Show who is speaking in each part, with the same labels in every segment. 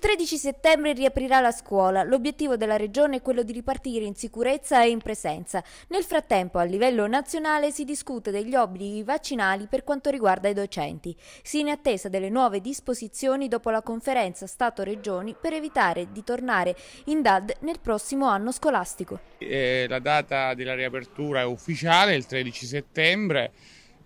Speaker 1: Il 13 settembre riaprirà la scuola. L'obiettivo della Regione è quello di ripartire in sicurezza e in presenza. Nel frattempo, a livello nazionale, si discute degli obblighi vaccinali per quanto riguarda i docenti. Si è in attesa delle nuove disposizioni dopo la conferenza Stato-Regioni per evitare di tornare in DAD nel prossimo anno scolastico.
Speaker 2: Eh, la data della riapertura è ufficiale, il 13 settembre.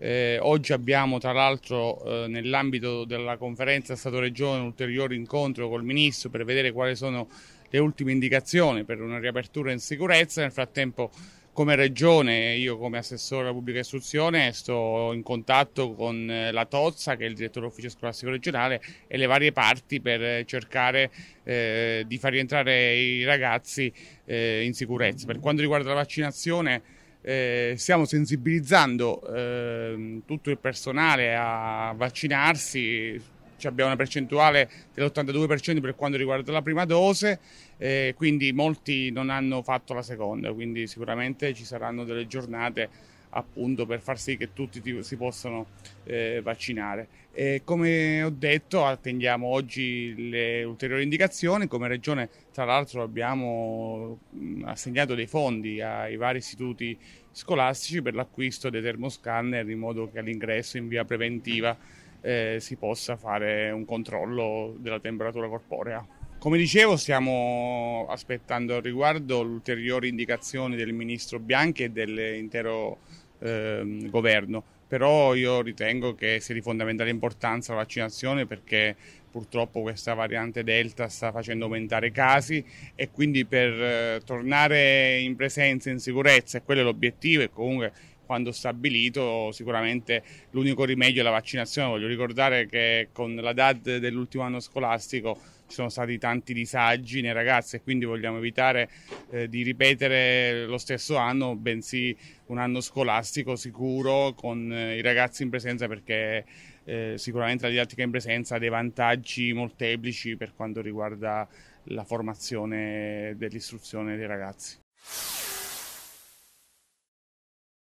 Speaker 2: Eh, oggi abbiamo tra l'altro eh, nell'ambito della conferenza Stato-Regione un ulteriore incontro col Ministro per vedere quali sono le ultime indicazioni per una riapertura in sicurezza. Nel frattempo come Regione, io come Assessore alla Pubblica Istruzione sto in contatto con eh, la Tozza che è il Direttore dell'Ufficio Scolastico Regionale e le varie parti per eh, cercare eh, di far rientrare i ragazzi eh, in sicurezza. Per quanto riguarda la vaccinazione eh, stiamo sensibilizzando eh, tutto il personale a vaccinarsi, abbiamo una percentuale dell'82% per quanto riguarda la prima dose, eh, quindi molti non hanno fatto la seconda, quindi sicuramente ci saranno delle giornate appunto per far sì che tutti ti, si possano eh, vaccinare. E come ho detto attendiamo oggi le ulteriori indicazioni, come regione tra l'altro abbiamo mm, assegnato dei fondi ai vari istituti scolastici per l'acquisto dei termoscanner in modo che all'ingresso in via preventiva eh, si possa fare un controllo della temperatura corporea. Come dicevo, stiamo aspettando al riguardo ulteriori indicazioni del ministro Bianchi e dell'intero eh, governo. Però io ritengo che sia di fondamentale importanza la vaccinazione perché purtroppo questa variante Delta sta facendo aumentare i casi e quindi per eh, tornare in presenza, in sicurezza, e quello è l'obiettivo e comunque quando stabilito sicuramente l'unico rimedio è la vaccinazione. Voglio ricordare che con la DAD dell'ultimo anno scolastico ci sono stati tanti disagi nei ragazzi e quindi vogliamo evitare eh, di ripetere lo stesso anno, bensì un anno scolastico sicuro con eh, i ragazzi in presenza perché eh, sicuramente la didattica in presenza ha dei vantaggi molteplici per quanto riguarda la formazione dell'istruzione dei ragazzi.